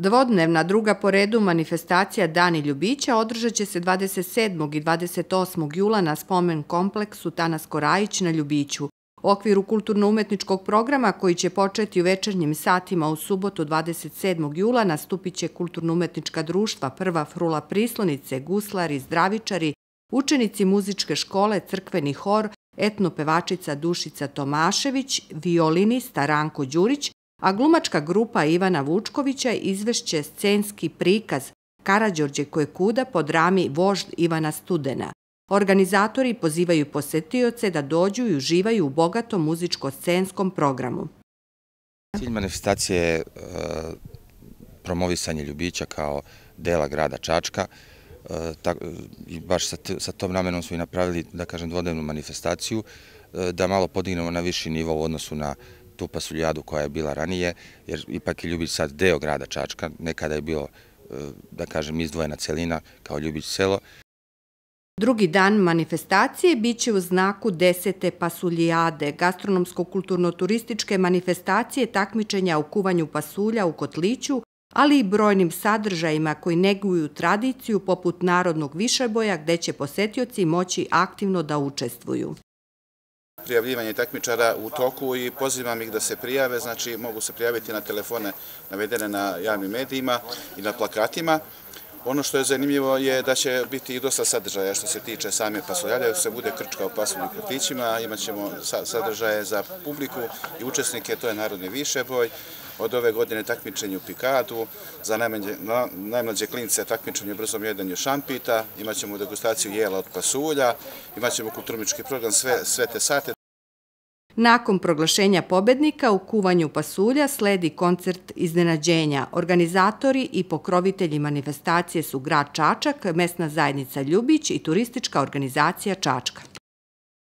Dvodnevna druga po redu manifestacija Dani Ljubića održat će se 27. i 28. jula na spomen kompleksu Tanas Korajić na Ljubiću. U okviru kulturno-umetničkog programa koji će početi u večernjim satima u subotu 27. jula nastupit će kulturno-umetnička društva Prva Frula Prislonice, Guslari, Zdravičari, učenici muzičke škole, crkveni hor, etnopevačica Dušica Tomašević, violinista Ranko Đurić, a glumačka grupa Ivana Vučkovića izvešće scenski prikaz Karađorđe koje kuda po drami Vožd Ivana Studena. Organizatori pozivaju posetioce da dođu i uživaju u bogatom muzičko-scenskom programu. Cilj manifestacije je e, promovisanje ljubića kao dela grada Čačka. E, I baš sa tom namenom smo i napravili, da kažem, dvodnevnu manifestaciju, e, da malo podignemo na viši nivo u odnosu na tu pasuljadu koja je bila ranije, jer ipak je Ljubić sad deo grada Čačka, nekada je bilo, eh, da kažem, izdvojena celina kao Ljubić selo. Drugi dan manifestacije biće u znaku 10. pasuljade, gastronomsko-kulturno-turističke manifestacije takmičenja u kuvanju pasulja u Kotliću, ali i brojnim sadržajima koji neguju tradiciju poput narodnog višeboja gde će posetioci moći aktivno da učestvuju prijavljivanje takmičara u toku i pozivam ih da se prijave, znači mogu se prijaviti na telefone navedene na javnim medijima i na plakatima. Ono što je zanimljivo je da će biti i dosta sadržaja što se tiče same pasuljalja, se bude krčka pasulj u kratićima, imat ćemo sadržaje za publiku i učesnike, to je Narodni višeboj, od ove godine takmičenje u Pikadu, za najmlađe, na, klince takmičenje u brzom jedanju šampita, imat ćemo degustaciju jela od pasulja, imat ćemo kulturnički program, sve, sve te sate. Nakon proglašenja pobednika u kuvanju pasulja sledi koncert iznenađenja. Organizatori i pokrovitelji manifestacije su grad Čačak, mesna zajednica Ljubić i turistička organizacija Čačka.